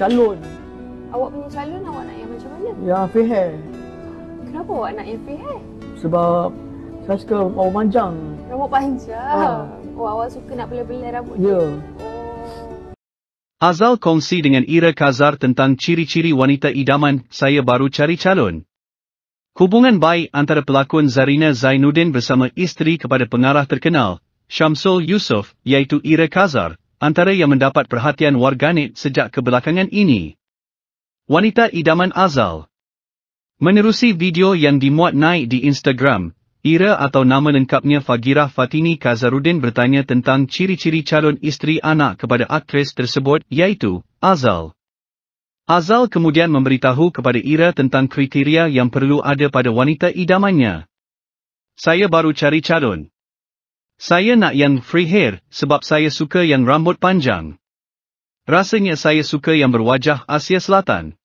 calon. Awak punya calon awak nak yang macam mana? Yang fair hair. Kenapa awak nak yang fair hair? Sebab saya suka rambut panjang. Rambut panjang? Ah. Oh, awak suka nak belah-belah rambut Ya. Yeah. Oh. Azal kongsi dengan Ira Kazar tentang ciri-ciri wanita idaman, saya baru cari calon. Hubungan baik antara pelakon Zarina Zainuddin bersama isteri kepada pengarah terkenal, Syamsul Yusof, iaitu Ira Kazar antara yang mendapat perhatian warganet sejak kebelakangan ini. Wanita idaman Azal Menerusi video yang dimuat naik di Instagram, Ira atau nama lengkapnya Fagira Fatini Kazarudin bertanya tentang ciri-ciri calon isteri anak kepada aktris tersebut iaitu Azal. Azal kemudian memberitahu kepada Ira tentang kriteria yang perlu ada pada wanita idamannya. Saya baru cari calon. Saya nak yang free hair sebab saya suka yang rambut panjang. Rasanya saya suka yang berwajah Asia Selatan.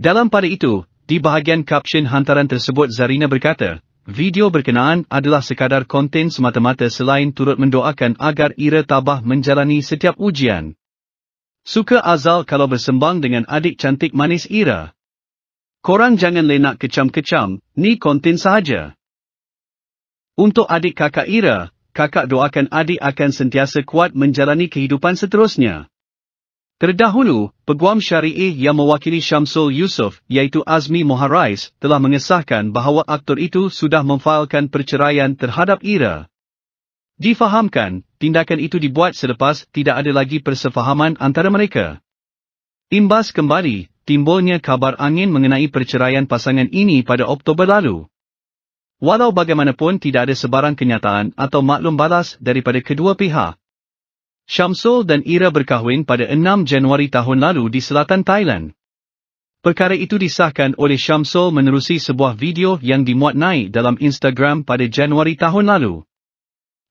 Dalam pada itu, di bahagian caption hantaran tersebut Zarina berkata, video berkenaan adalah sekadar konten semata-mata selain turut mendoakan agar Ira Tabah menjalani setiap ujian. Suka Azal kalau bersembang dengan adik cantik manis Ira. Korang jangan lenak kecam-kecam, ni konten sahaja. Untuk adik kakak Ira, kakak doakan adik akan sentiasa kuat menjalani kehidupan seterusnya. Terdahulu, Peguam Syari'i yang mewakili Syamsul Yusof iaitu Azmi Moharais telah mengesahkan bahawa aktor itu sudah memfailkan perceraian terhadap Ira. Difahamkan, tindakan itu dibuat selepas tidak ada lagi persefahaman antara mereka. Imbas kembali, timbulnya kabar angin mengenai perceraian pasangan ini pada Oktober lalu. Walau bagaimanapun tidak ada sebarang kenyataan atau maklum balas daripada kedua pihak. Syamsul dan Ira berkahwin pada 6 Januari tahun lalu di selatan Thailand. Perkara itu disahkan oleh Syamsul menerusi sebuah video yang dimuat naik dalam Instagram pada Januari tahun lalu.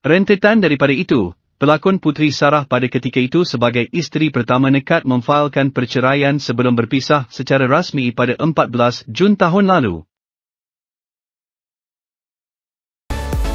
Rentetan daripada itu, pelakon Putri Sarah pada ketika itu sebagai isteri pertama nekat memfailkan perceraian sebelum berpisah secara rasmi pada 14 Jun tahun lalu.